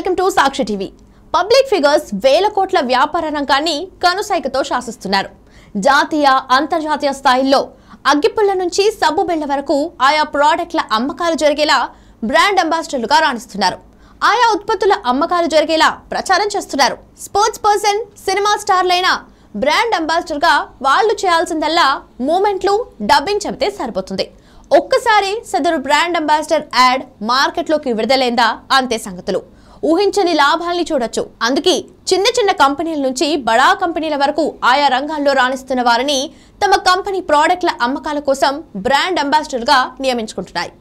welcome to Sakshi TV public figures వేల కోట్ల వ్యాపార రంగాన్ని కనుసైకతో శాసిస్తున్నారు జాతీయ అంతర్జాతీయ స్థాయిల్లో అగ్గిపుల్ల నుంచి సబ్బు బిళ్ళ వరకు ఆయా ప్రోడక్ట్ల అమ్మకాలు జరిగేలా బ్రాండ్ అంబాసిడర్లుగా రాణిస్తున్నారు ఆయా ఉత్పత్తుల అమ్మకాలు జరిగేలా ప్రచారం చేస్తున్నారు స్పోర్ట్స్ పర్సన్ సినిమా స్టార్లైన బ్రాండ్ అంబాసిడర్గా వాళ్ళు చేయాల్సిందల్లా మూమెంట్లు డబ్బింగ్ చెబితే సరిపోతుంది ఒక్కసారి సదరు బ్రాండ్ అంబాసిడర్ యాడ్ మార్కెట్లోకి విడుదలైందా అంతే సంగతులు ఊహించని లాభాల్ని చూడొచ్చు అందుకే చిన్న చిన్న కంపెనీల నుంచి బడా కంపెనీల వరకు ఆయా రంగాల్లో రాణిస్తున్న వారిని తమ కంపెనీ ప్రోడక్ట్ల అమ్మకాల కోసం బ్రాండ్ అంబాసిడర్గా నియమించుకుంటున్నాయి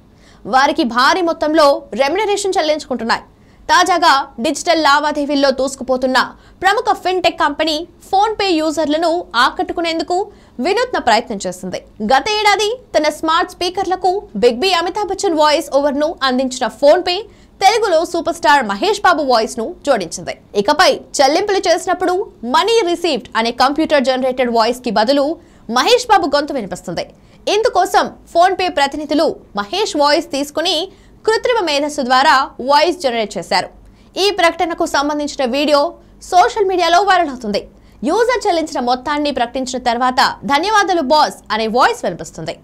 వారికి భారీ మొత్తంలో రెమ్యునరేషన్ చెల్లించుకుంటున్నాయి తాజాగా డిజిటల్ లావాదేవీల్లో దూసుకుపోతున్న ప్రముఖ ఫిన్టెక్ కంపెనీ ఫోన్పే యూజర్లను ఆకట్టుకునేందుకు వినూత్న ప్రయత్నం చేస్తుంది గత ఏడాది తన స్మార్ట్ స్పీకర్లకు big B Amitabh Bachchan voice ఓవర్ను అందించిన ఫోన్పే తెలుగులో super star Mahesh Babu voice ను జోడించింది ఇకపై చెల్లింపులు చేసినప్పుడు మనీ రిసీవ్డ్ అనే కంప్యూటర్ జనరేటెడ్ వాయిస్ కి బదులు మహేష్ బాబు గొంతు వినిపిస్తుంది ఇందుకోసం ఫోన్పే ప్రతినిధులు మహేష్ వాయిస్ తీసుకుని కృత్రిమ మేధస్సు ద్వారా వాయిస్ జనరేట్ చేశారు ఈ ప్రకటనకు సంబంధించిన వీడియో సోషల్ మీడియాలో వైరల్ అవుతుంది యూజర్ చెల్లించిన మొత్తాన్ని ప్రకటించిన తర్వాత ధన్యవాదాలు బాస్ అనే వాయిస్ వినిపిస్తుంది